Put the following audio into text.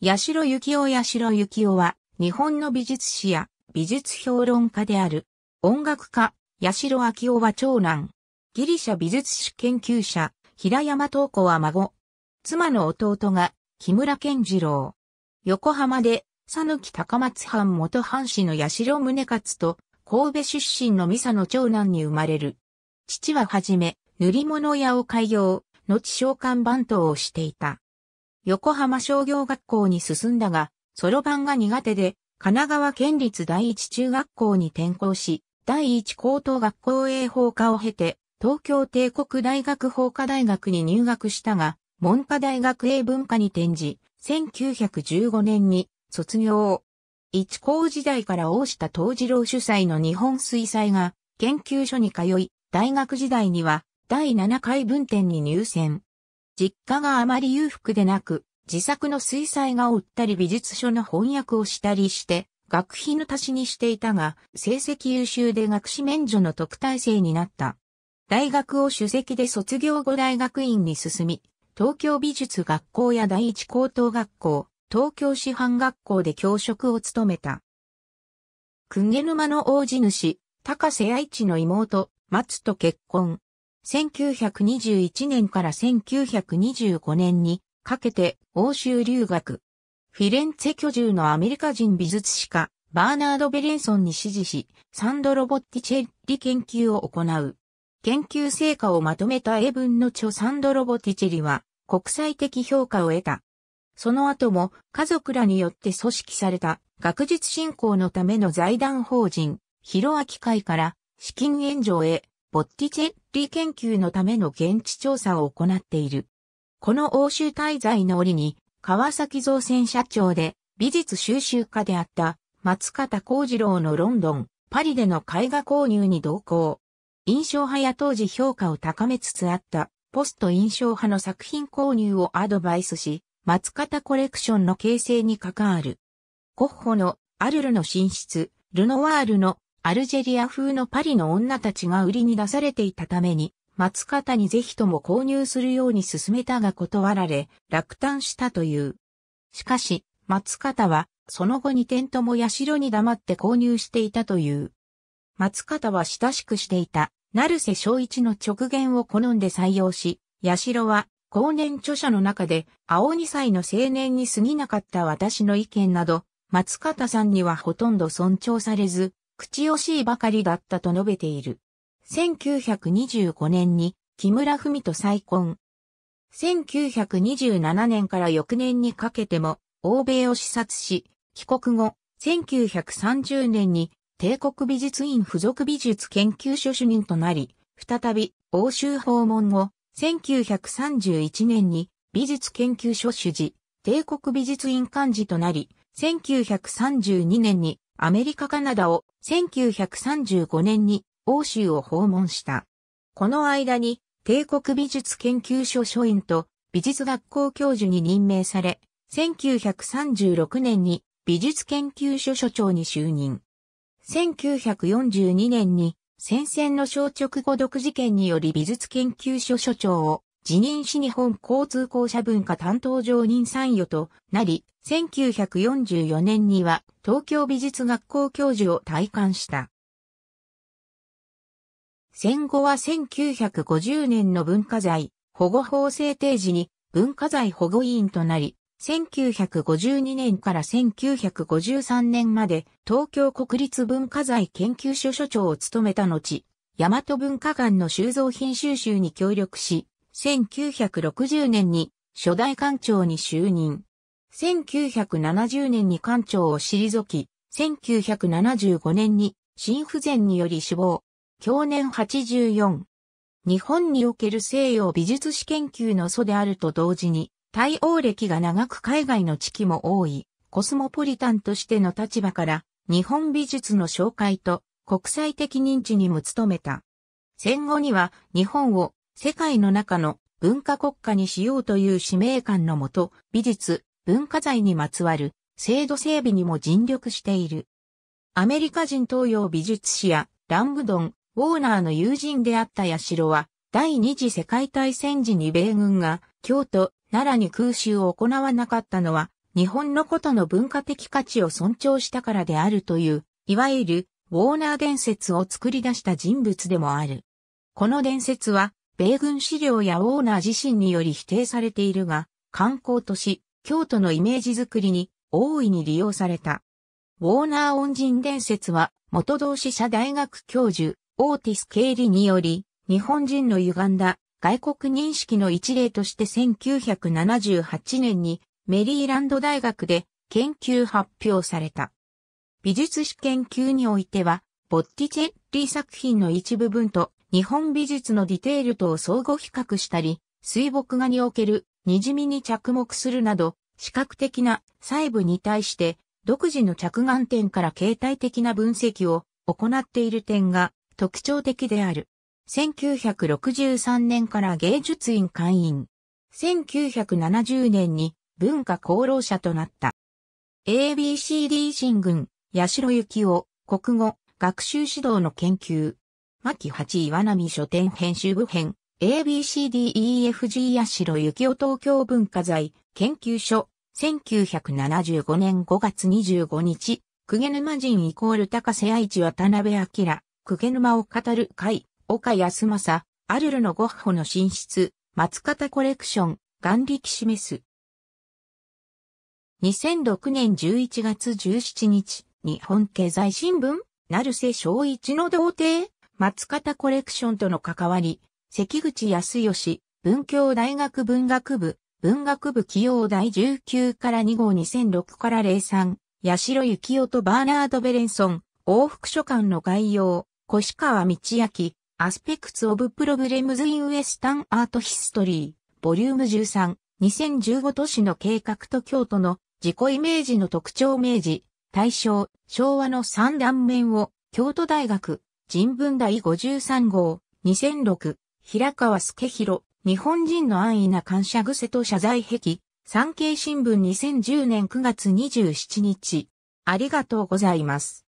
八代幸男八代幸男は、日本の美術史や美術評論家である、音楽家、八代明夫は長男。ギリシャ美術史研究者、平山東子は孫。妻の弟が、木村健次郎。横浜で、佐抜高松藩元藩士の八代宗勝と、神戸出身のミサの長男に生まれる。父ははじめ、塗り物屋を開業、後召喚番頭をしていた。横浜商業学校に進んだが、そろばんが苦手で、神奈川県立第一中学校に転校し、第一高等学校英法科を経て、東京帝国大学法科大学に入学したが、文科大学英文科に転じ、1915年に卒業。一高時代から大下藤次郎主催の日本水彩画研究所に通い、大学時代には第7回文展に入選。実家があまり裕福でなく、自作の水彩画を売ったり美術書の翻訳をしたりして、学費の足しにしていたが、成績優秀で学士免除の特待生になった。大学を主席で卒業後大学院に進み、東京美術学校や第一高等学校、東京師範学校で教職を務めた。くげ沼の大地主、高瀬愛知の妹、松と結婚。1921年から1925年にかけて欧州留学。フィレンツェ居住のアメリカ人美術史家、バーナード・ベレンソンに指示し、サンドロ・ボッティチェリ研究を行う。研究成果をまとめた英文の著サンドロ・ボティチェリは国際的評価を得た。その後も家族らによって組織された学術振興のための財団法人、広明会から資金援助へ、ボッティチェリ理研究のための現地調査を行っている。この欧州滞在の折に、川崎造船社長で美術収集家であった松方幸次郎のロンドン、パリでの絵画購入に同行。印象派や当時評価を高めつつあったポスト印象派の作品購入をアドバイスし、松方コレクションの形成に関わる。ゴッホのアルルの進出、ルノワールのアルジェリア風のパリの女たちが売りに出されていたために、松方にぜひとも購入するように勧めたが断られ、落胆したという。しかし、松方は、その後2点とも社に黙って購入していたという。松方は親しくしていた、成瀬正一の直言を好んで採用し、社は、後年著者の中で、青2歳の青年に過ぎなかった私の意見など、松方さんにはほとんど尊重されず、口惜しいばかりだったと述べている。1925年に木村文と再婚。1927年から翌年にかけても欧米を視察し、帰国後、1930年に帝国美術院附属美術研究所主任となり、再び欧州訪問後、1931年に美術研究所主事、帝国美術院幹事となり、1932年にアメリカカナダを1935年に欧州を訪問した。この間に帝国美術研究所所員と美術学校教授に任命され、1936年に美術研究所所長に就任。1942年に戦線の消直後毒事件により美術研究所所長を辞任し日本交通公社文化担当常任参与となり、1944年には東京美術学校教授を退官した。戦後は1950年の文化財保護法制定時に文化財保護委員となり、1952年から1953年まで東京国立文化財研究所所長を務めた後、大和文化館の収蔵品収集に協力し、1960年に初代館長に就任。1970年に館長を退き、1975年に心不全により死亡。去年84。日本における西洋美術史研究の祖であると同時に、対応歴が長く海外の地域も多い、コスモポリタンとしての立場から、日本美術の紹介と国際的認知にも努めた。戦後には日本を世界の中の文化国家にしようという使命感のもと、美術、文化財にまつわる制度整備にも尽力している。アメリカ人東洋美術史やランブドン、ウォーナーの友人であった八代は、第二次世界大戦時に米軍が京都、奈良に空襲を行わなかったのは、日本のことの文化的価値を尊重したからであるという、いわゆるウォーナー伝説を作り出した人物でもある。この伝説は米軍資料やオーナー自身により否定されているが、観光都市、京都のイメージづくりに大いに利用された。ウォーナー恩人伝説は、元同志社大学教授、オーティス・ケイリにより、日本人の歪んだ外国認識の一例として1978年にメリーランド大学で研究発表された。美術史研究においては、ボッティチェッリ作品の一部分と日本美術のディテールと相互比較したり、水墨画におけるにじみに着目するなど、視覚的な細部に対して独自の着眼点から形態的な分析を行っている点が特徴的である。1963年から芸術院会員。1970年に文化功労者となった。ABCD 新軍、八代幸夫、国語、学習指導の研究、牧八岩波書店編集部編、ABCDEFG 八代幸男東京文化財研究所、1975年5月25日、久毛沼人イコール高瀬愛知渡辺明、久毛沼を語る会、岡安正、アルルのゴッホの進出、松方コレクション、眼力示す。2006年11月17日、日本経済新聞、成瀬正一の童貞松方コレクションとの関わり、関口康義、文教大学文学部、文学部起用第19から2号2006から03、八代幸雄とバーナード・ベレンソン、往復書館の概要、越川道明、アスペクツ・オブ・プログレムズ・イン・ウエスタン・アート・ヒストリー、ボリューム13、2015都市の計画と京都の自己イメージの特徴明治、大正、昭和の三断面を京都大学人文第53号、2006、平川助弘、日本人の安易な感謝癖と謝罪癖、産経新聞2010年9月27日。ありがとうございます。